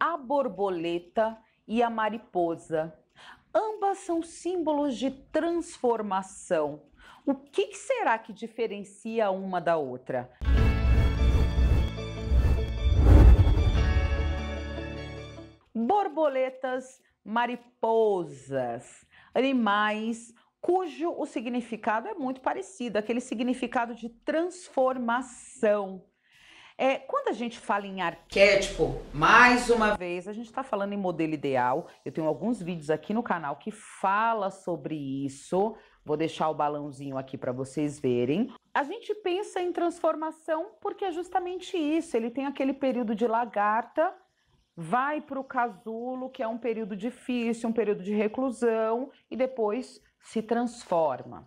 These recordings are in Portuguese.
a borboleta e a mariposa. Ambas são símbolos de transformação. O que será que diferencia uma da outra? Borboletas, mariposas, animais cujo o significado é muito parecido, aquele significado de transformação. É, quando a gente fala em arquétipo, mais uma vez, a gente está falando em modelo ideal. Eu tenho alguns vídeos aqui no canal que fala sobre isso. Vou deixar o balãozinho aqui para vocês verem. A gente pensa em transformação porque é justamente isso. Ele tem aquele período de lagarta, vai para o casulo, que é um período difícil, um período de reclusão, e depois se transforma.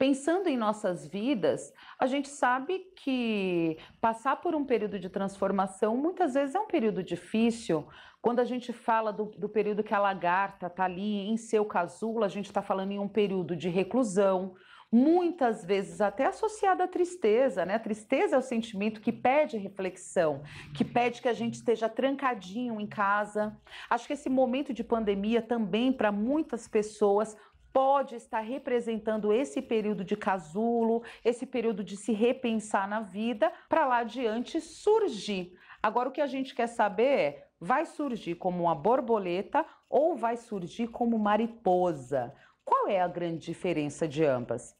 Pensando em nossas vidas, a gente sabe que passar por um período de transformação muitas vezes é um período difícil. Quando a gente fala do, do período que a lagarta está ali em seu casulo, a gente está falando em um período de reclusão, muitas vezes até associada à tristeza, né? A tristeza é o sentimento que pede reflexão, que pede que a gente esteja trancadinho em casa. Acho que esse momento de pandemia também para muitas pessoas pode estar representando esse período de casulo, esse período de se repensar na vida, para lá adiante surgir. Agora, o que a gente quer saber é: vai surgir como uma borboleta ou vai surgir como mariposa? Qual é a grande diferença de ambas?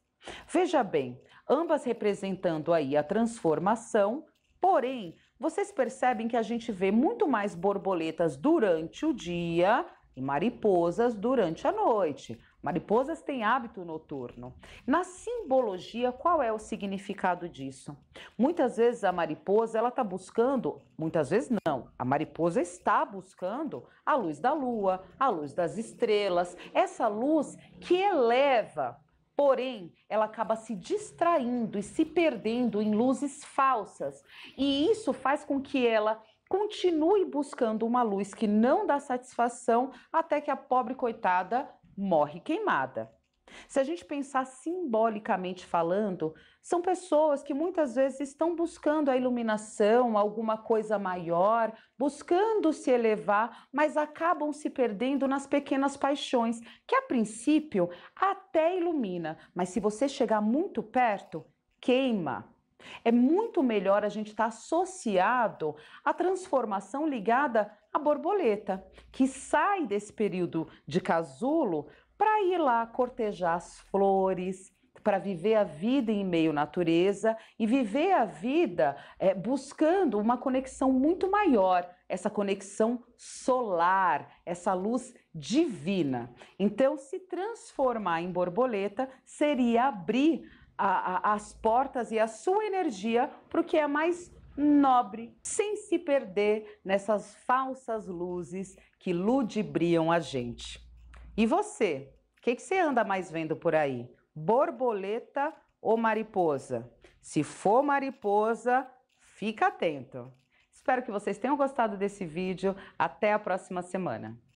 Veja bem, ambas representando aí a transformação, porém, vocês percebem que a gente vê muito mais borboletas durante o dia e mariposas durante a noite. Mariposas têm hábito noturno. Na simbologia, qual é o significado disso? Muitas vezes a mariposa ela está buscando, muitas vezes não, a mariposa está buscando a luz da lua, a luz das estrelas, essa luz que eleva. Porém, ela acaba se distraindo e se perdendo em luzes falsas, e isso faz com que ela continue buscando uma luz que não dá satisfação até que a pobre coitada morre queimada. Se a gente pensar simbolicamente falando, são pessoas que muitas vezes estão buscando a iluminação, alguma coisa maior, buscando se elevar, mas acabam se perdendo nas pequenas paixões, que a princípio até ilumina, mas se você chegar muito perto, queima. É muito melhor a gente estar tá associado à transformação ligada à borboleta, que sai desse período de casulo para ir lá cortejar as flores, para viver a vida em meio à natureza e viver a vida é, buscando uma conexão muito maior, essa conexão solar, essa luz divina. Então, se transformar em borboleta seria abrir a, a, as portas e a sua energia para o que é mais nobre, sem se perder nessas falsas luzes que ludibriam a gente. E você? O que, que você anda mais vendo por aí? Borboleta ou mariposa? Se for mariposa, fica atento. Espero que vocês tenham gostado desse vídeo. Até a próxima semana.